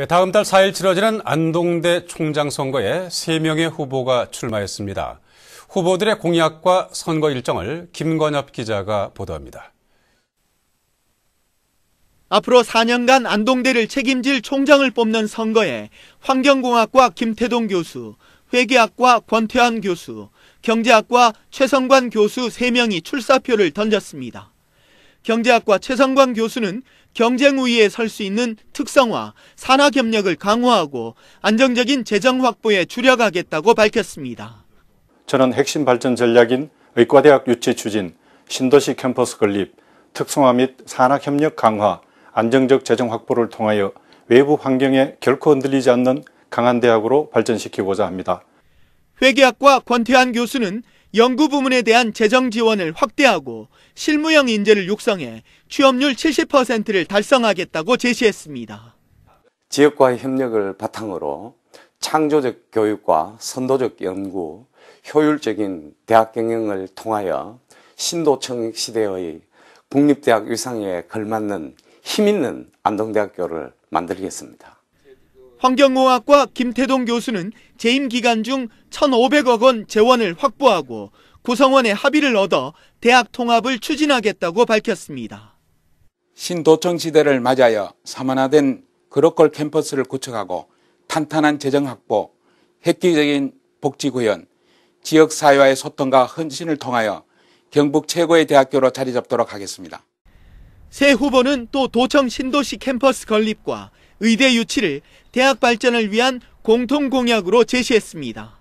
예, 다음 달 4일 치러지는 안동대 총장 선거에 3명의 후보가 출마했습니다. 후보들의 공약과 선거 일정을 김건엽 기자가 보도합니다. 앞으로 4년간 안동대를 책임질 총장을 뽑는 선거에 환경공학과 김태동 교수, 회계학과 권태환 교수, 경제학과 최성관 교수 3명이 출사표를 던졌습니다. 경제학과 최상광 교수는 경쟁 우위에 설 수 있는 특성화, 산하 협력을 강화하고 안정적인 재정 확보에 주력하겠다고 밝혔습니다. 저는 핵심 발전 전략인 의과대학 유치 추진, 신도시 캠퍼스 건립, 특성화 및 산학 협력 강화, 안정적 재정 확보를 통하여 외부 환경에 결코 흔들리지 않는 강한 대학으로 발전시키고자 합니다. 회계학과 권태환 교수는 연구 부문에 대한 재정 지원을 확대하고 실무형 인재를 육성해 취업률 70%를 달성하겠다고 제시했습니다. 지역과의 협력을 바탕으로 창조적 교육과 선도적 연구, 효율적인 대학 경영을 통하여 신도청 시대의 국립대학 위상에 걸맞는 힘있는 안동대학교를 만들겠습니다. 환경공학과 김태동 교수는 재임 기간 중 1,500억 원 재원을 확보하고 구성원의 합의를 얻어 대학 통합을 추진하겠다고 밝혔습니다. 신도청 시대를 맞아여 사만화된 그로컬 캠퍼스를 구축하고 탄탄한 재정 확보, 획기적인 복지 구현, 지역 사회와의 소통과 헌신을 통하여 경북 최고의 대학교로 자리 잡도록 하겠습니다. 새 후보는 또 도청 신도시 캠퍼스 건립과 의대 유치를 대학 발전을 위한 공통 공약으로 제시했습니다.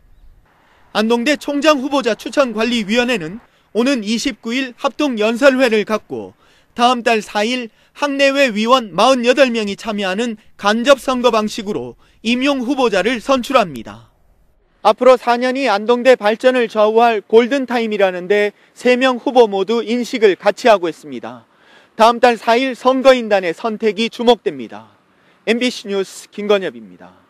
안동대 총장 후보자 추천관리위원회는 오는 29일 합동연설회를 갖고 다음 달 4일 학내외 위원 48명이 참여하는 간접선거 방식으로 임용 후보자를 선출합니다. 앞으로 4년이 안동대 발전을 좌우할 골든타임이라는데 3명 후보 모두 인식을 같이 하고 있습니다. 다음 달 4일 선거인단의 선택이 주목됩니다. MBC 뉴스 김건엽입니다.